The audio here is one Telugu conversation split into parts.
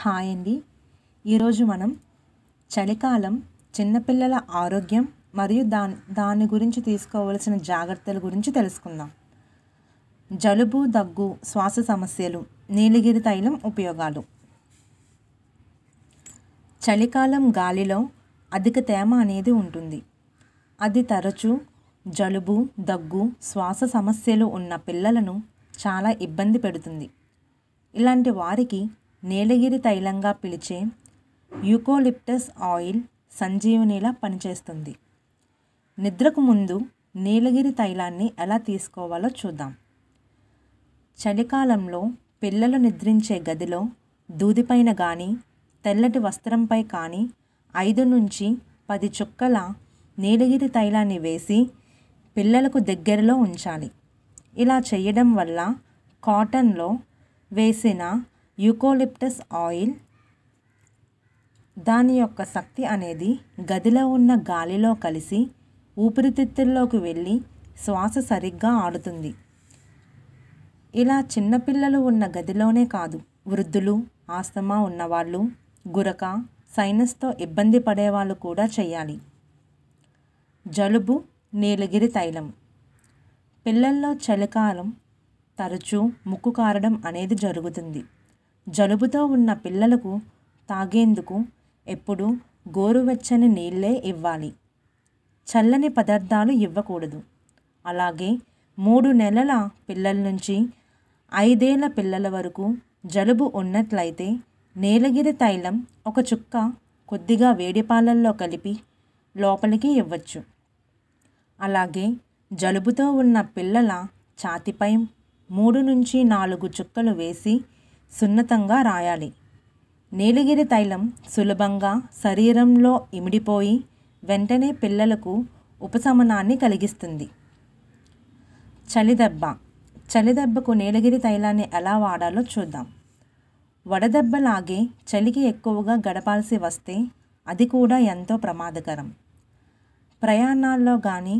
హాయ్ అండి ఈరోజు మనం చలికాలం చిన్నపిల్లల ఆరోగ్యం మరియు దాని దాని గురించి తీసుకోవాల్సిన జాగ్రత్తల గురించి తెలుసుకుందాం జలుబు దగ్గు శ్వాస సమస్యలు నీలగిరి తైలం ఉపయోగాలు చలికాలం గాలిలో అధిక తేమ అనేది ఉంటుంది అది తరచు జలుబు దగ్గు శ్వాస సమస్యలు ఉన్న పిల్లలను చాలా ఇబ్బంది పెడుతుంది ఇలాంటి వారికి నీలగిరి తైలంగా పిలిచే యూకోలిప్టస్ ఆయిల్ సంజీవనిలా పనిచేస్తుంది నిద్రకు ముందు నీలగిరి తైలాన్ని ఎలా తీసుకోవాలో చూద్దాం చలికాలంలో పిల్లలు నిద్రించే గదిలో దూదిపైన కానీ తెల్లటి వస్త్రంపై కానీ ఐదు నుంచి పది చుక్కల నీలగిరి తైలాన్ని వేసి పిల్లలకు దగ్గరలో ఉంచాలి ఇలా చేయడం వల్ల కాటన్లో వేసిన యూకోలిప్టస్ ఆయిల్ దాని యొక్క శక్తి అనేది గదిలో ఉన్న గాలిలో కలిసి ఊపిరితిత్తుల్లోకి వెళ్ళి శ్వాస సరిగ్గా ఆడుతుంది ఇలా చిన్నపిల్లలు ఉన్న గదిలోనే కాదు వృద్ధులు ఆస్తమా ఉన్నవాళ్ళు గురక సైనస్తో ఇబ్బంది పడేవాళ్ళు కూడా చేయాలి జలుబు నీలగిరి తైలం పిల్లల్లో చలికాలం తరచూ ముక్కు కారడం అనేది జరుగుతుంది జలుబుతో ఉన్న పిల్లలకు తాగేందుకు ఎప్పుడూ గోరువెచ్చని నీళ్ళే ఇవ్వాలి చల్లని పదార్థాలు ఇవ్వకూడదు అలాగే మూడు నెలల పిల్లల నుంచి ఐదేళ్ల పిల్లల వరకు జలుబు ఉన్నట్లయితే నీలగిరి తైలం ఒక చుక్క కొద్దిగా వేడిపాలల్లో కలిపి లోపలికి ఇవ్వచ్చు అలాగే జలుబుతో ఉన్న పిల్లల ఛాతిపై మూడు నుంచి నాలుగు చుక్కలు వేసి సున్నతంగా రాయాలి నీలగిరి తైలం సులభంగా శరీరంలో ఇమిడిపోయి వెంటనే పిల్లలకు ఉపశమనాన్ని కలిగిస్తుంది చలిదెబ్బ చలిదెబ్బకు నీలగిరి తైలాన్ని ఎలా వాడాలో చూద్దాం వడదెబ్బలాగే చలికి ఎక్కువగా గడపాల్సి వస్తే అది కూడా ఎంతో ప్రమాదకరం ప్రయాణాల్లో కానీ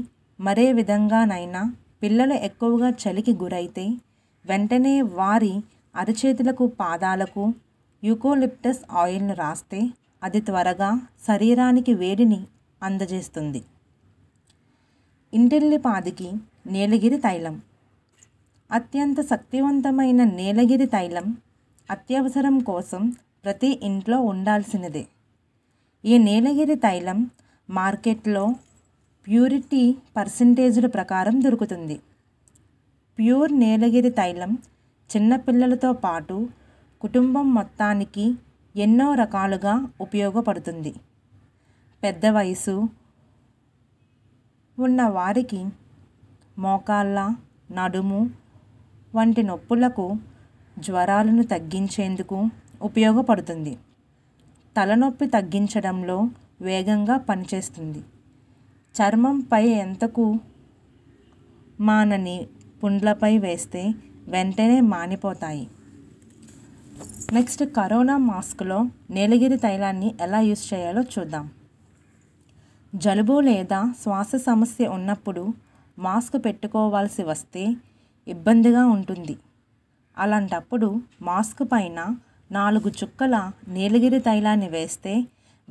మరే విధంగానైనా పిల్లలు ఎక్కువగా చలికి గురైతే వెంటనే వారి అరచేతులకు పాదాలకు యూకోలిప్టస్ ఆయిల్ను రాస్తే అది త్వరగా శరీరానికి వేడిని అందజేస్తుంది ఇంటెల్లిపాదికి నీలగిరి తైలం అత్యంత శక్తివంతమైన నీలగిరి తైలం అత్యవసరం కోసం ప్రతి ఇంట్లో ఉండాల్సినదే ఈ నీలగిరి తైలం మార్కెట్లో ప్యూరిటీ పర్సంటేజుల ప్రకారం దొరుకుతుంది ప్యూర్ నీలగిరి తైలం చిన్నపిల్లలతో పాటు కుటుంబం మొత్తానికి ఎన్నో రకాలుగా ఉపయోగపడుతుంది పెద్ద వయసు ఉన్న వారికి మోకాళ్ళ నడుము వంటి నొప్పులకు జ్వరాలను తగ్గించేందుకు ఉపయోగపడుతుంది తలనొప్పి తగ్గించడంలో వేగంగా పనిచేస్తుంది చర్మంపై ఎంతకు మానని పుండ్లపై వేస్తే వెంటనే మానిపోతాయి నెక్స్ట్ కరోనా మాస్క్లో నీలగిరి తైలాన్ని ఎలా యూస్ చేయాలో చూద్దాం జలుబు లేదా శ్వాస సమస్య ఉన్నప్పుడు మాస్క్ పెట్టుకోవాల్సి వస్తే ఇబ్బందిగా ఉంటుంది అలాంటప్పుడు మాస్క్ పైన నాలుగు చుక్కల నీలగిరి తైలాన్ని వేస్తే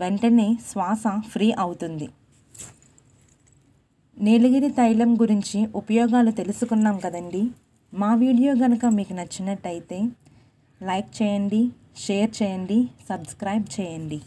వెంటనే శ్వాస ఫ్రీ అవుతుంది నీలగిరి తైలం గురించి ఉపయోగాలు తెలుసుకున్నాం కదండీ మా వీడియో కనుక మీకు నచ్చినట్టయితే లైక్ చేయండి షేర్ చేయండి సబ్స్క్రైబ్ చేయండి